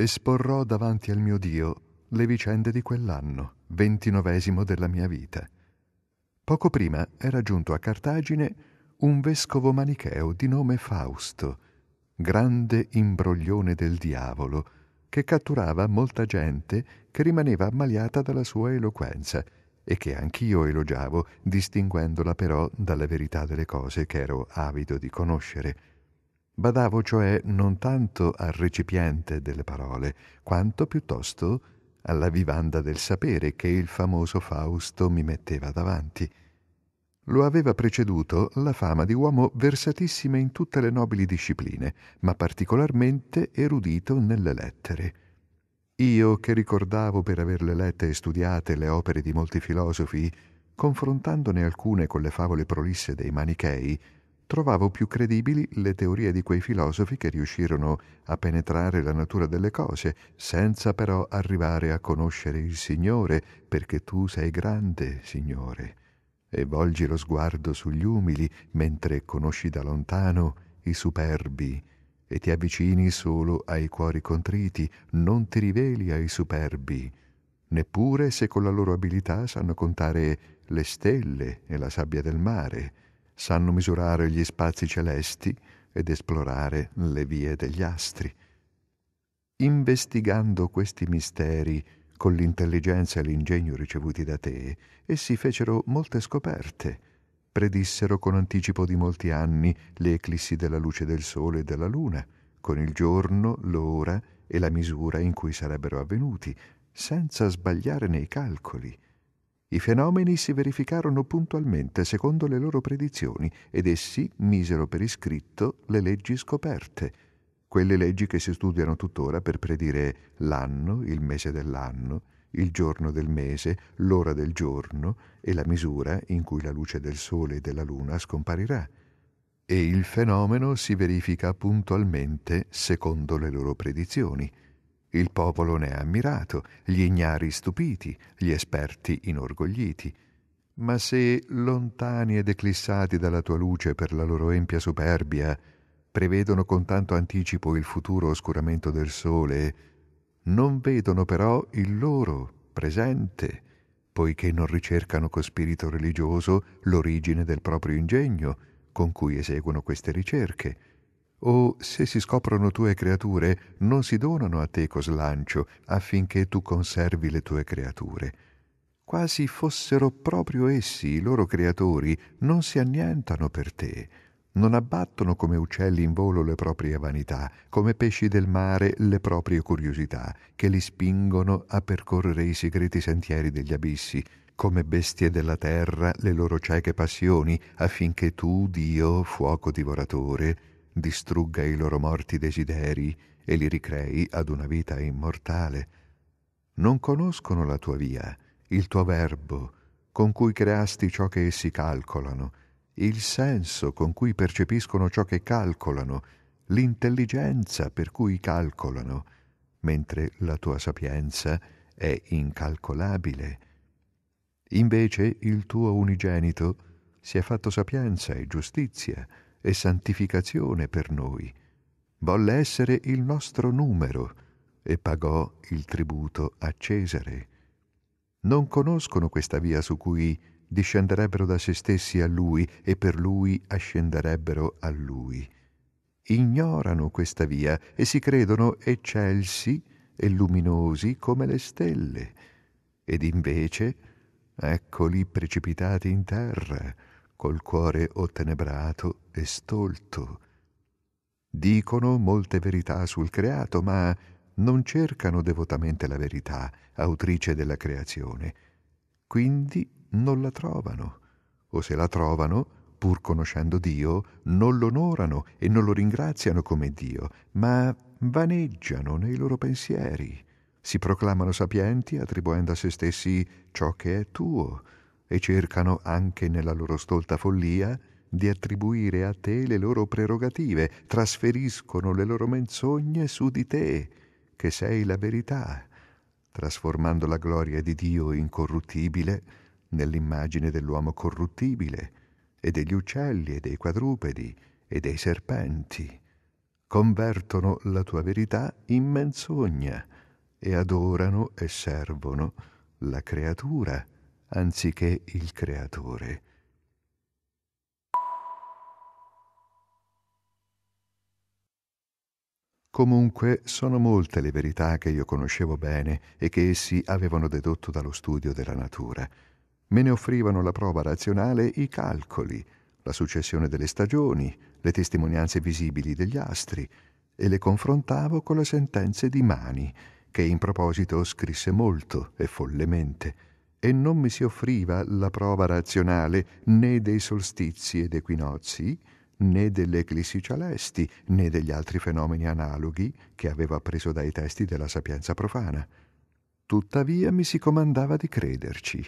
esporrò davanti al mio Dio le vicende di quell'anno, ventinovesimo della mia vita. Poco prima era giunto a Cartagine un vescovo manicheo di nome Fausto, grande imbroglione del diavolo, che catturava molta gente che rimaneva ammaliata dalla sua eloquenza e che anch'io elogiavo, distinguendola però dalla verità delle cose che ero avido di conoscere Badavo cioè non tanto al recipiente delle parole, quanto piuttosto alla vivanda del sapere che il famoso Fausto mi metteva davanti. Lo aveva preceduto la fama di uomo versatissimo in tutte le nobili discipline, ma particolarmente erudito nelle lettere. Io, che ricordavo per averle lette e studiate le opere di molti filosofi, confrontandone alcune con le favole prolisse dei manichei, trovavo più credibili le teorie di quei filosofi che riuscirono a penetrare la natura delle cose, senza però arrivare a conoscere il Signore, perché tu sei grande, Signore. E volgi lo sguardo sugli umili, mentre conosci da lontano i superbi, e ti avvicini solo ai cuori contriti, non ti riveli ai superbi, neppure se con la loro abilità sanno contare le stelle e la sabbia del mare, sanno misurare gli spazi celesti ed esplorare le vie degli astri. Investigando questi misteri con l'intelligenza e l'ingegno ricevuti da te, essi fecero molte scoperte, predissero con anticipo di molti anni le eclissi della luce del Sole e della Luna, con il giorno, l'ora e la misura in cui sarebbero avvenuti, senza sbagliare nei calcoli i fenomeni si verificarono puntualmente secondo le loro predizioni ed essi misero per iscritto le leggi scoperte, quelle leggi che si studiano tuttora per predire l'anno, il mese dell'anno, il giorno del mese, l'ora del giorno e la misura in cui la luce del sole e della luna scomparirà. E il fenomeno si verifica puntualmente secondo le loro predizioni. Il popolo ne è ammirato, gli ignari stupiti, gli esperti inorgogliti. Ma se, lontani ed eclissati dalla tua luce per la loro empia superbia, prevedono con tanto anticipo il futuro oscuramento del sole, non vedono però il loro presente, poiché non ricercano con spirito religioso l'origine del proprio ingegno, con cui eseguono queste ricerche, o se si scoprono tue creature, non si donano a te coslancio affinché tu conservi le tue creature. Quasi fossero proprio essi i loro creatori, non si annientano per te, non abbattono come uccelli in volo le proprie vanità, come pesci del mare le proprie curiosità, che li spingono a percorrere i segreti sentieri degli abissi, come bestie della terra le loro cieche passioni, affinché tu, Dio, fuoco divoratore, distrugga i loro morti desideri e li ricrei ad una vita immortale. Non conoscono la tua via, il tuo verbo, con cui creasti ciò che essi calcolano, il senso con cui percepiscono ciò che calcolano, l'intelligenza per cui calcolano, mentre la tua sapienza è incalcolabile. Invece il tuo unigenito si è fatto sapienza e giustizia, e santificazione per noi. Volle essere il nostro numero e pagò il tributo a Cesare. Non conoscono questa via su cui discenderebbero da se stessi a lui e per lui ascenderebbero a lui. Ignorano questa via e si credono eccelsi e luminosi come le stelle. Ed invece, eccoli precipitati in terra, col cuore ottenebrato e stolto. Dicono molte verità sul creato, ma non cercano devotamente la verità, autrice della creazione. Quindi non la trovano, o se la trovano, pur conoscendo Dio, non l'onorano e non lo ringraziano come Dio, ma vaneggiano nei loro pensieri. Si proclamano sapienti attribuendo a se stessi ciò che è tuo, e cercano anche nella loro stolta follia di attribuire a te le loro prerogative, trasferiscono le loro menzogne su di te, che sei la verità, trasformando la gloria di Dio incorruttibile nell'immagine dell'uomo corruttibile, e degli uccelli e dei quadrupedi e dei serpenti. Convertono la tua verità in menzogna e adorano e servono la creatura anziché il creatore. Comunque sono molte le verità che io conoscevo bene e che essi avevano dedotto dallo studio della natura. Me ne offrivano la prova razionale i calcoli, la successione delle stagioni, le testimonianze visibili degli astri, e le confrontavo con le sentenze di Mani, che in proposito scrisse molto e follemente e non mi si offriva la prova razionale né dei solstizi ed equinozi, né delle eclissi celesti, né degli altri fenomeni analoghi che avevo appreso dai testi della sapienza profana. Tuttavia mi si comandava di crederci,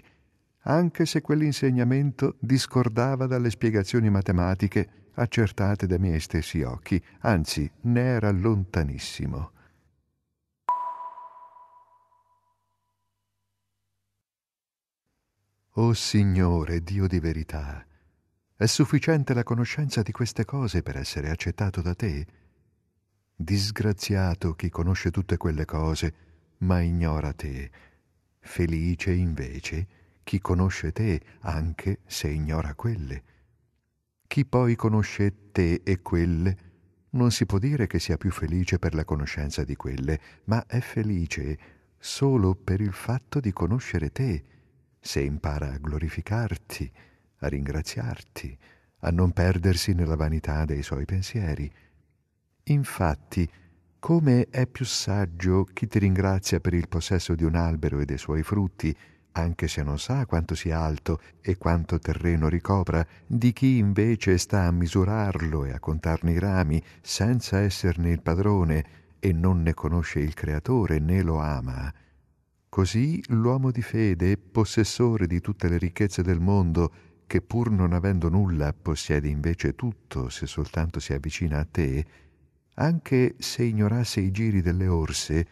anche se quell'insegnamento discordava dalle spiegazioni matematiche accertate dai miei stessi occhi, anzi ne era lontanissimo. O oh Signore, Dio di verità, è sufficiente la conoscenza di queste cose per essere accettato da te? Disgraziato chi conosce tutte quelle cose, ma ignora te. Felice invece chi conosce te, anche se ignora quelle. Chi poi conosce te e quelle, non si può dire che sia più felice per la conoscenza di quelle, ma è felice solo per il fatto di conoscere te se impara a glorificarti, a ringraziarti, a non perdersi nella vanità dei suoi pensieri. Infatti, come è più saggio chi ti ringrazia per il possesso di un albero e dei suoi frutti, anche se non sa quanto sia alto e quanto terreno ricopra, di chi invece sta a misurarlo e a contarne i rami senza esserne il padrone e non ne conosce il creatore né lo ama, Così l'uomo di fede, possessore di tutte le ricchezze del mondo, che pur non avendo nulla possiede invece tutto se soltanto si avvicina a te, anche se ignorasse i giri delle orse,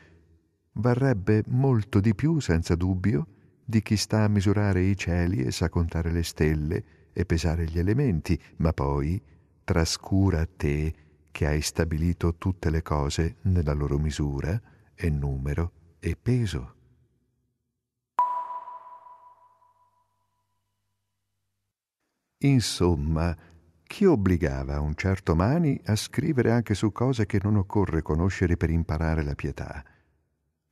varrebbe molto di più, senza dubbio, di chi sta a misurare i cieli e sa contare le stelle e pesare gli elementi, ma poi trascura te che hai stabilito tutte le cose nella loro misura e numero e peso. Insomma, chi obbligava un certo Mani a scrivere anche su cose che non occorre conoscere per imparare la pietà?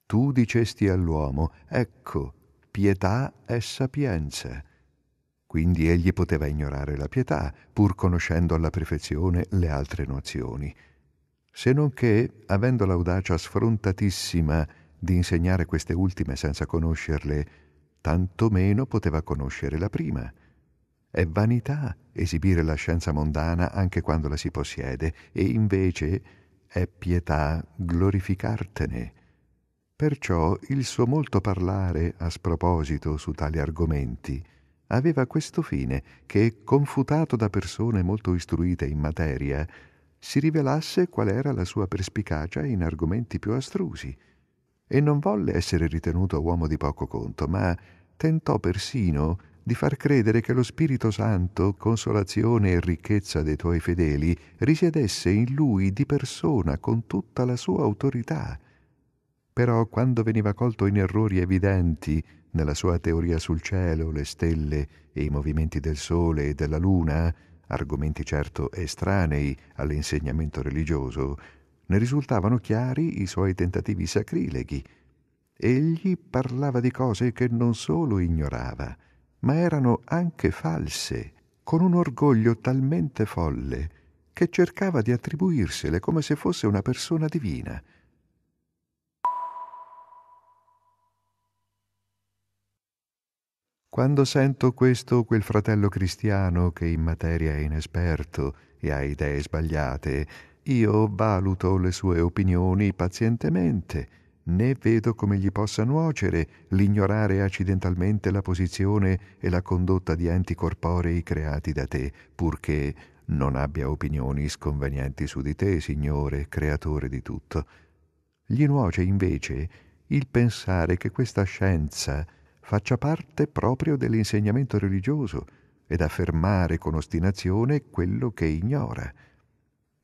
Tu dicesti all'uomo, ecco, pietà è sapienza. Quindi egli poteva ignorare la pietà, pur conoscendo alla perfezione le altre nozioni. Se non che, avendo l'audacia sfrontatissima di insegnare queste ultime senza conoscerle, tanto meno poteva conoscere la prima è vanità esibire la scienza mondana anche quando la si possiede, e invece è pietà glorificartene. Perciò il suo molto parlare a sproposito su tali argomenti aveva questo fine che, confutato da persone molto istruite in materia, si rivelasse qual era la sua perspicacia in argomenti più astrusi. E non volle essere ritenuto uomo di poco conto, ma tentò persino di far credere che lo Spirito Santo, consolazione e ricchezza dei tuoi fedeli, risiedesse in lui di persona con tutta la sua autorità. Però quando veniva colto in errori evidenti nella sua teoria sul cielo, le stelle e i movimenti del Sole e della Luna, argomenti certo estranei all'insegnamento religioso, ne risultavano chiari i suoi tentativi sacrileghi. Egli parlava di cose che non solo ignorava, ma erano anche false, con un orgoglio talmente folle che cercava di attribuirsele come se fosse una persona divina. Quando sento questo o quel fratello cristiano che in materia è inesperto e ha idee sbagliate, io valuto le sue opinioni pazientemente, né vedo come gli possa nuocere l'ignorare accidentalmente la posizione e la condotta di enti corporei creati da te, purché non abbia opinioni sconvenienti su di te, Signore, creatore di tutto. Gli nuoce invece il pensare che questa scienza faccia parte proprio dell'insegnamento religioso ed affermare con ostinazione quello che ignora.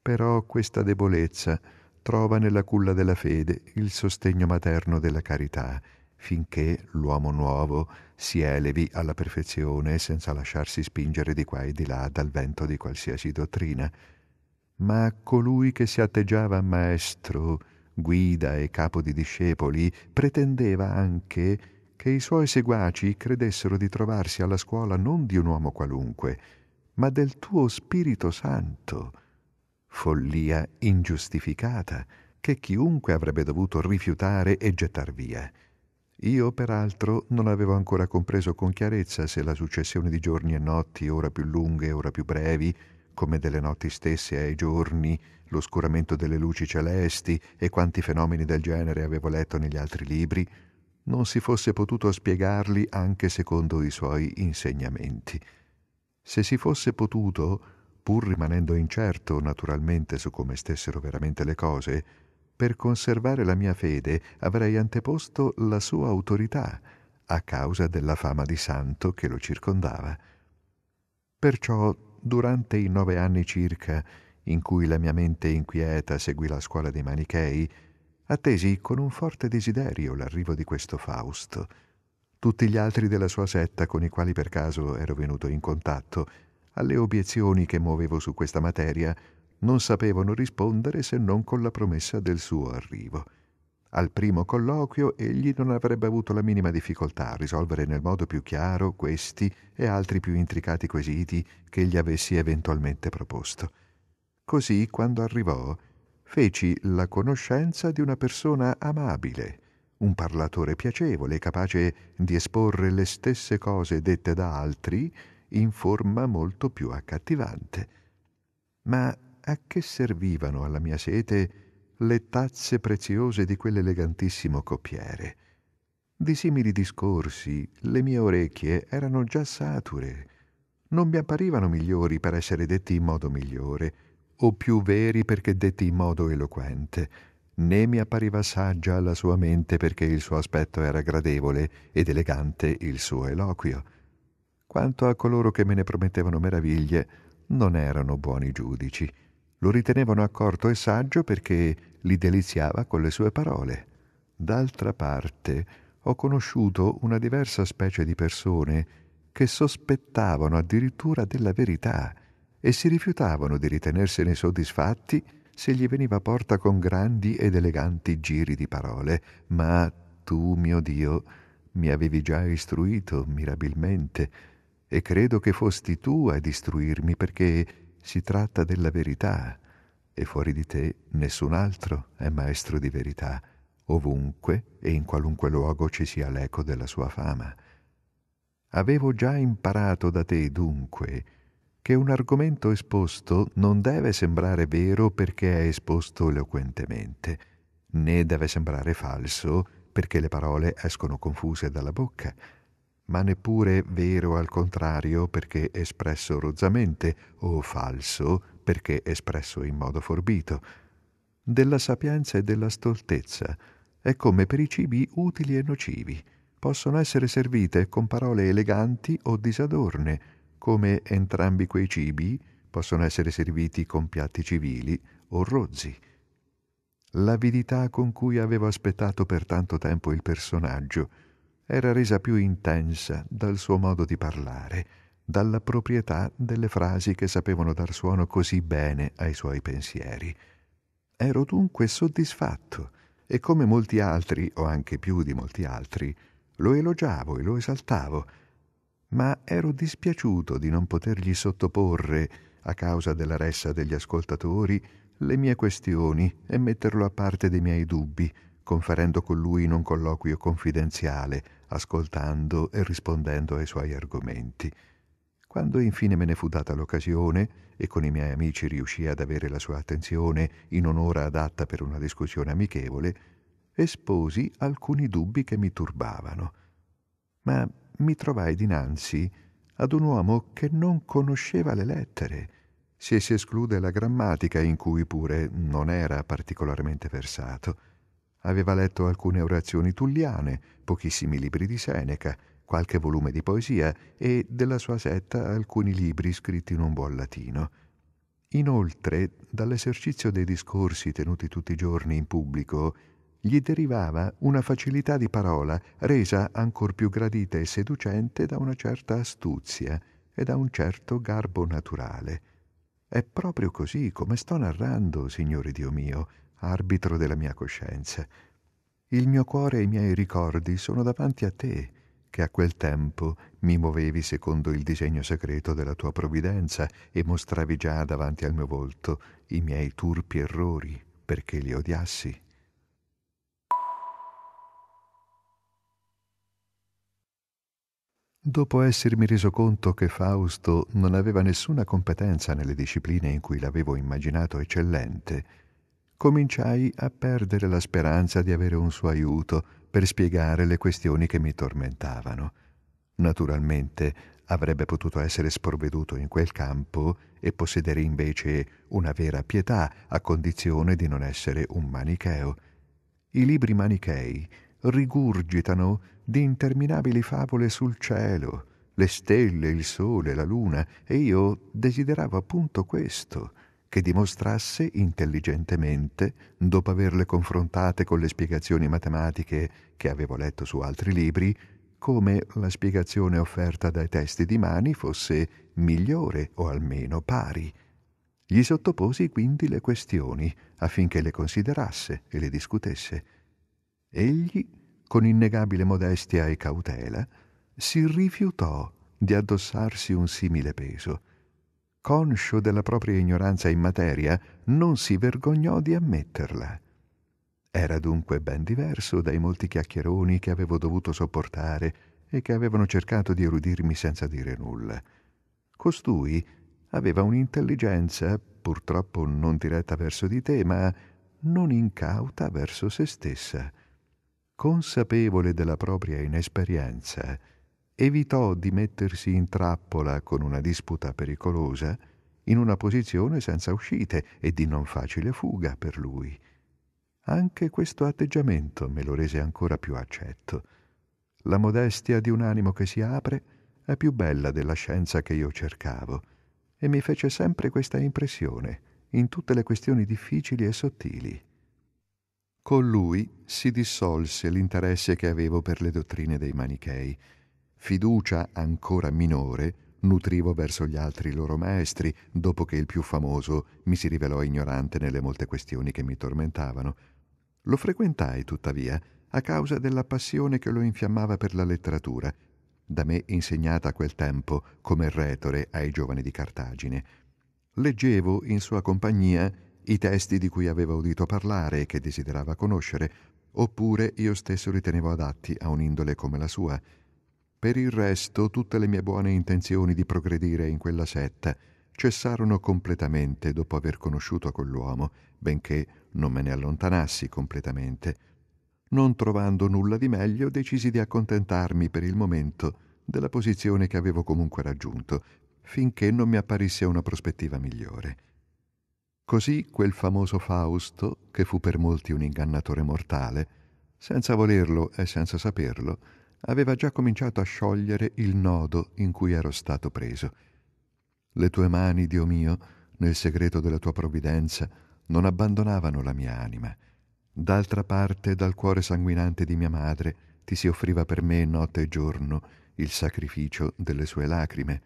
Però questa debolezza, trova nella culla della fede il sostegno materno della carità, finché l'uomo nuovo si elevi alla perfezione senza lasciarsi spingere di qua e di là dal vento di qualsiasi dottrina. Ma colui che si atteggiava maestro, guida e capo di discepoli, pretendeva anche che i suoi seguaci credessero di trovarsi alla scuola non di un uomo qualunque, ma del tuo Spirito Santo, follia ingiustificata che chiunque avrebbe dovuto rifiutare e gettar via. Io, peraltro, non avevo ancora compreso con chiarezza se la successione di giorni e notti, ora più lunghe, ora più brevi, come delle notti stesse ai giorni, l'oscuramento delle luci celesti e quanti fenomeni del genere avevo letto negli altri libri, non si fosse potuto spiegarli anche secondo i suoi insegnamenti. Se si fosse potuto, pur rimanendo incerto naturalmente su come stessero veramente le cose, per conservare la mia fede avrei anteposto la sua autorità, a causa della fama di santo che lo circondava. Perciò, durante i nove anni circa, in cui la mia mente inquieta seguì la scuola dei Manichei, attesi con un forte desiderio l'arrivo di questo Fausto. Tutti gli altri della sua setta con i quali per caso ero venuto in contatto alle obiezioni che muovevo su questa materia non sapevano rispondere se non con la promessa del suo arrivo. Al primo colloquio egli non avrebbe avuto la minima difficoltà a risolvere nel modo più chiaro questi e altri più intricati quesiti che gli avessi eventualmente proposto. Così, quando arrivò, feci la conoscenza di una persona amabile, un parlatore piacevole, capace di esporre le stesse cose dette da altri in forma molto più accattivante. Ma a che servivano alla mia sete le tazze preziose di quell'elegantissimo coppiere? Di simili discorsi le mie orecchie erano già sature. Non mi apparivano migliori per essere detti in modo migliore, o più veri perché detti in modo eloquente né mi appariva saggia la sua mente perché il suo aspetto era gradevole ed elegante il suo eloquio. Quanto a coloro che me ne promettevano meraviglie, non erano buoni giudici. Lo ritenevano accorto e saggio perché li deliziava con le sue parole. D'altra parte, ho conosciuto una diversa specie di persone che sospettavano addirittura della verità e si rifiutavano di ritenersene soddisfatti se gli veniva porta con grandi ed eleganti giri di parole. Ma tu, mio Dio, mi avevi già istruito mirabilmente e credo che fosti tu a istruirmi perché si tratta della verità e fuori di te nessun altro è maestro di verità, ovunque e in qualunque luogo ci sia l'eco della sua fama. Avevo già imparato da te dunque che un argomento esposto non deve sembrare vero perché è esposto eloquentemente, né deve sembrare falso perché le parole escono confuse dalla bocca, ma neppure vero al contrario perché espresso rozzamente o falso perché espresso in modo forbito. Della sapienza e della stoltezza è come per i cibi utili e nocivi. Possono essere servite con parole eleganti o disadorne, come entrambi quei cibi possono essere serviti con piatti civili o rozzi. L'avidità con cui avevo aspettato per tanto tempo il personaggio, era resa più intensa dal suo modo di parlare, dalla proprietà delle frasi che sapevano dar suono così bene ai suoi pensieri. Ero dunque soddisfatto e come molti altri, o anche più di molti altri, lo elogiavo e lo esaltavo, ma ero dispiaciuto di non potergli sottoporre, a causa della ressa degli ascoltatori, le mie questioni e metterlo a parte dei miei dubbi, conferendo con lui in un colloquio confidenziale, ascoltando e rispondendo ai suoi argomenti. Quando infine me ne fu data l'occasione e con i miei amici riuscii ad avere la sua attenzione in un'ora adatta per una discussione amichevole, esposi alcuni dubbi che mi turbavano. Ma mi trovai dinanzi ad un uomo che non conosceva le lettere, se si esclude la grammatica in cui pure non era particolarmente versato aveva letto alcune orazioni tulliane, pochissimi libri di Seneca, qualche volume di poesia e della sua setta alcuni libri scritti in un buon latino. Inoltre, dall'esercizio dei discorsi tenuti tutti i giorni in pubblico, gli derivava una facilità di parola resa ancor più gradita e seducente da una certa astuzia e da un certo garbo naturale. È proprio così come sto narrando, signore Dio mio, arbitro della mia coscienza. Il mio cuore e i miei ricordi sono davanti a te, che a quel tempo mi muovevi secondo il disegno segreto della tua provvidenza e mostravi già davanti al mio volto i miei turpi errori perché li odiassi. Dopo essermi reso conto che Fausto non aveva nessuna competenza nelle discipline in cui l'avevo immaginato eccellente, cominciai a perdere la speranza di avere un suo aiuto per spiegare le questioni che mi tormentavano. Naturalmente avrebbe potuto essere sprovveduto in quel campo e possedere invece una vera pietà a condizione di non essere un manicheo. I libri manichei rigurgitano di interminabili favole sul cielo, le stelle, il sole, la luna, e io desideravo appunto questo, che dimostrasse intelligentemente, dopo averle confrontate con le spiegazioni matematiche che avevo letto su altri libri, come la spiegazione offerta dai testi di Mani fosse migliore o almeno pari. Gli sottoposi quindi le questioni affinché le considerasse e le discutesse. Egli, con innegabile modestia e cautela, si rifiutò di addossarsi un simile peso conscio della propria ignoranza in materia, non si vergognò di ammetterla. Era dunque ben diverso dai molti chiacchieroni che avevo dovuto sopportare e che avevano cercato di erudirmi senza dire nulla. Costui aveva un'intelligenza, purtroppo non diretta verso di te, ma non incauta verso se stessa. Consapevole della propria inesperienza, evitò di mettersi in trappola con una disputa pericolosa in una posizione senza uscite e di non facile fuga per lui. Anche questo atteggiamento me lo rese ancora più accetto. La modestia di un animo che si apre è più bella della scienza che io cercavo e mi fece sempre questa impressione in tutte le questioni difficili e sottili. Con lui si dissolse l'interesse che avevo per le dottrine dei manichei fiducia ancora minore nutrivo verso gli altri loro maestri, dopo che il più famoso mi si rivelò ignorante nelle molte questioni che mi tormentavano. Lo frequentai, tuttavia, a causa della passione che lo infiammava per la letteratura, da me insegnata a quel tempo come retore ai giovani di Cartagine. Leggevo in sua compagnia i testi di cui aveva udito parlare e che desiderava conoscere, oppure io stesso ritenevo adatti a un'indole come la sua, per il resto, tutte le mie buone intenzioni di progredire in quella setta cessarono completamente dopo aver conosciuto quell'uomo, benché non me ne allontanassi completamente. Non trovando nulla di meglio, decisi di accontentarmi per il momento della posizione che avevo comunque raggiunto, finché non mi apparisse una prospettiva migliore. Così quel famoso Fausto, che fu per molti un ingannatore mortale, senza volerlo e senza saperlo, aveva già cominciato a sciogliere il nodo in cui ero stato preso. Le tue mani, Dio mio, nel segreto della tua provvidenza, non abbandonavano la mia anima. D'altra parte, dal cuore sanguinante di mia madre, ti si offriva per me notte e giorno il sacrificio delle sue lacrime.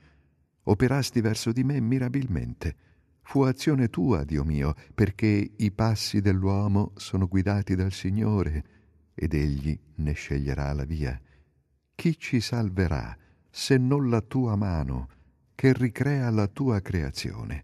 Operasti verso di me mirabilmente. Fu azione tua, Dio mio, perché i passi dell'uomo sono guidati dal Signore ed egli ne sceglierà la via. Chi ci salverà se non la tua mano che ricrea la tua creazione?